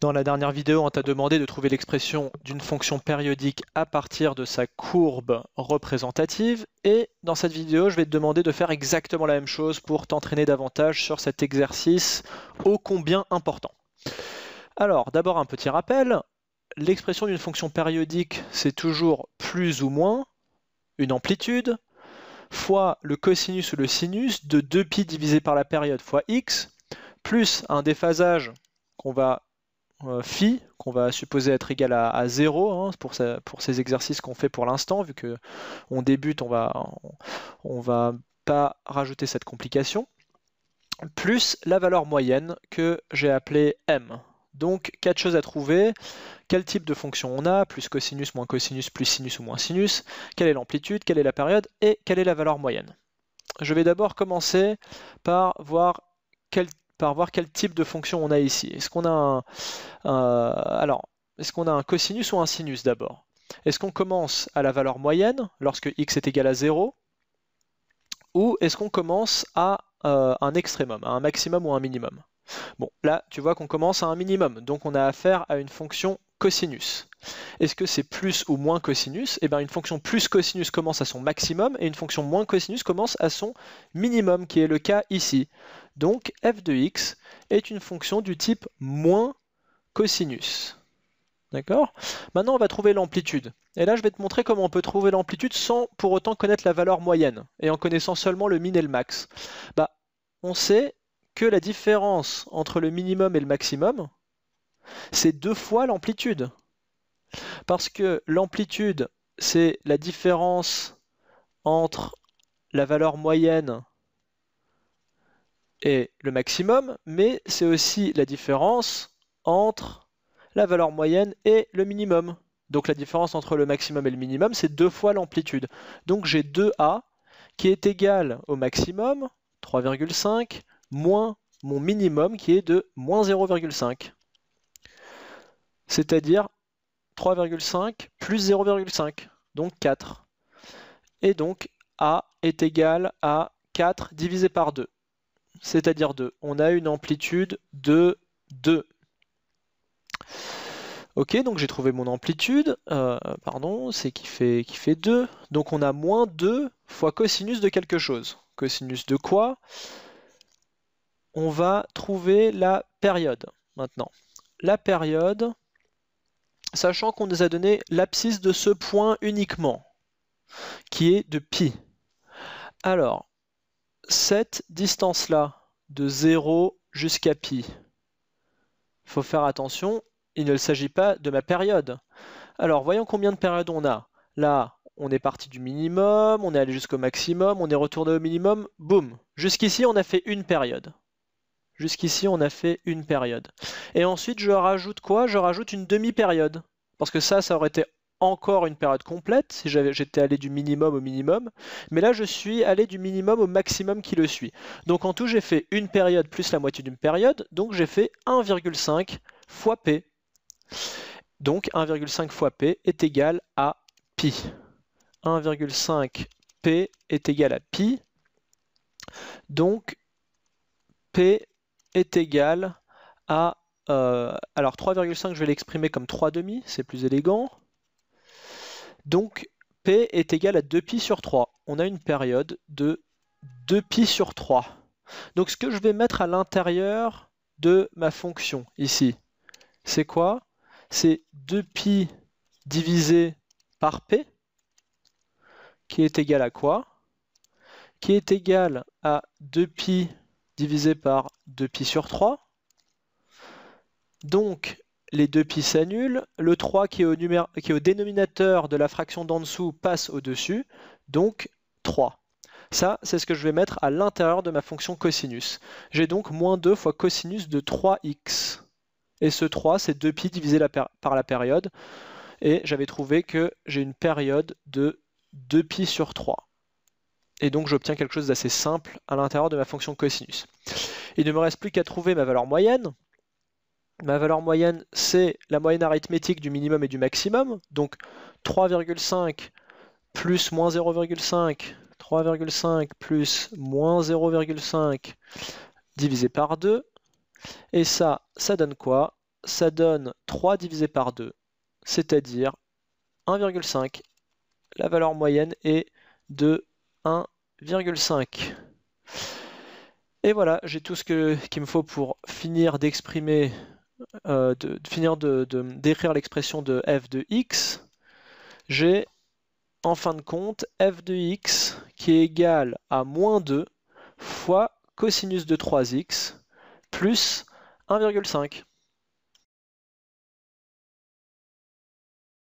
Dans la dernière vidéo, on t'a demandé de trouver l'expression d'une fonction périodique à partir de sa courbe représentative. Et dans cette vidéo, je vais te demander de faire exactement la même chose pour t'entraîner davantage sur cet exercice ô combien important. Alors, d'abord un petit rappel. L'expression d'une fonction périodique, c'est toujours plus ou moins une amplitude fois le cosinus ou le sinus de 2 pi divisé par la période fois x, plus un déphasage qu'on va euh, phi, qu'on va supposer être égal à, 0 hein, pour, ces exercices qu'on fait pour l'instant, vu que on débute, on va, va pas rajouter cette complication, plus la valeur moyenne que j'ai appelée m. Donc, quatre choses à trouver. Quel type de fonction on a Plus cosinus, moins cosinus, plus sinus ou moins sinus. Quelle est l'amplitude Quelle est la période Et quelle est la valeur moyenne Je vais d'abord commencer par voir quel type par voir quel type de fonction on a ici. Est-ce qu'on a un, alors, est-ce qu'on a un cosinus ou un sinus d'abord Est-ce qu'on commence à la valeur moyenne lorsque x est égal à 0 ou est-ce qu'on commence à euh, un extrémum, à un maximum ou un minimum Bon, là, tu vois qu'on commence à un minimum, donc on a affaire à une fonction cosinus. Est-ce que c'est plus ou moins cosinus Eh bien, une fonction plus cosinus commence à son maximum et une fonction moins cosinus commence à son minimum, qui est le cas ici. Donc, f de x est une fonction du type moins cosinus. D'accord Maintenant, on va trouver l'amplitude. Et là, je vais te montrer comment on peut trouver l'amplitude sans pour autant connaître la valeur moyenne, et en connaissant seulement le min et le max. Bah, on sait que la différence entre le minimum et le maximum, c'est deux fois l'amplitude. Parce que l'amplitude, c'est la différence entre la valeur moyenne et le maximum, mais c'est aussi la différence entre la valeur moyenne et le minimum. Donc la différence entre le maximum et le minimum, c'est deux fois l'amplitude. Donc j'ai 2A qui est égal au maximum, 3,5, moins mon minimum qui est de moins 0,5 c'est-à-dire 3,5 plus 0,5, donc 4. Et donc A est égal à 4 divisé par 2, c'est-à-dire 2. On a une amplitude de 2. Ok, donc j'ai trouvé mon amplitude, euh, pardon, c'est qui fait, qui fait 2. Donc on a moins 2 fois cosinus de quelque chose. Cosinus de quoi On va trouver la période maintenant. La période, sachant qu'on nous a donné l'abscisse de ce point uniquement, qui est de π. Alors, cette distance-là, de 0 jusqu'à π, il faut faire attention, il ne s'agit pas de ma période. Alors, voyons combien de périodes on a. Là, on est parti du minimum, on est allé jusqu'au maximum, on est retourné au minimum, boum. Jusqu'ici, on a fait une période. Jusqu'ici, on a fait une période. Et ensuite, je rajoute quoi Je rajoute une demi-période. Parce que ça, ça aurait été encore une période complète si j'étais allé du minimum au minimum. Mais là, je suis allé du minimum au maximum qui le suit. Donc en tout, j'ai fait une période plus la moitié d'une période. Donc j'ai fait 1,5 fois P. Donc 1,5 fois P est égal à pi. 1,5 P est égal à pi. Donc P est égal à... Euh, alors 3,5, je vais l'exprimer comme 3 demi, c'est plus élégant. Donc P est égal à 2π sur 3. On a une période de 2π sur 3. Donc ce que je vais mettre à l'intérieur de ma fonction ici, c'est quoi C'est 2π divisé par P, qui est égal à quoi Qui est égal à 2π divisé par 2π sur 3. Donc, les 2π s'annulent, le 3 qui est, au qui est au dénominateur de la fraction d'en dessous passe au-dessus, donc 3. Ça, c'est ce que je vais mettre à l'intérieur de ma fonction cosinus. J'ai donc moins 2 fois cosinus de 3x. Et ce 3, c'est 2π divisé par la période. Et j'avais trouvé que j'ai une période de 2π sur 3 et donc j'obtiens quelque chose d'assez simple à l'intérieur de ma fonction cosinus. Il ne me reste plus qu'à trouver ma valeur moyenne. Ma valeur moyenne, c'est la moyenne arithmétique du minimum et du maximum, donc 3,5 plus moins 0,5, 3,5 plus moins 0,5 divisé par 2, et ça, ça donne quoi Ça donne 3 divisé par 2, c'est-à-dire 1,5. La valeur moyenne est de 1,5. Et voilà, j'ai tout ce qu'il me faut pour finir d'exprimer, euh, finir de, d'écrire l'expression de f de x. J'ai en fin de compte f de x qui est égal à moins 2 fois cosinus de 3x plus 1,5.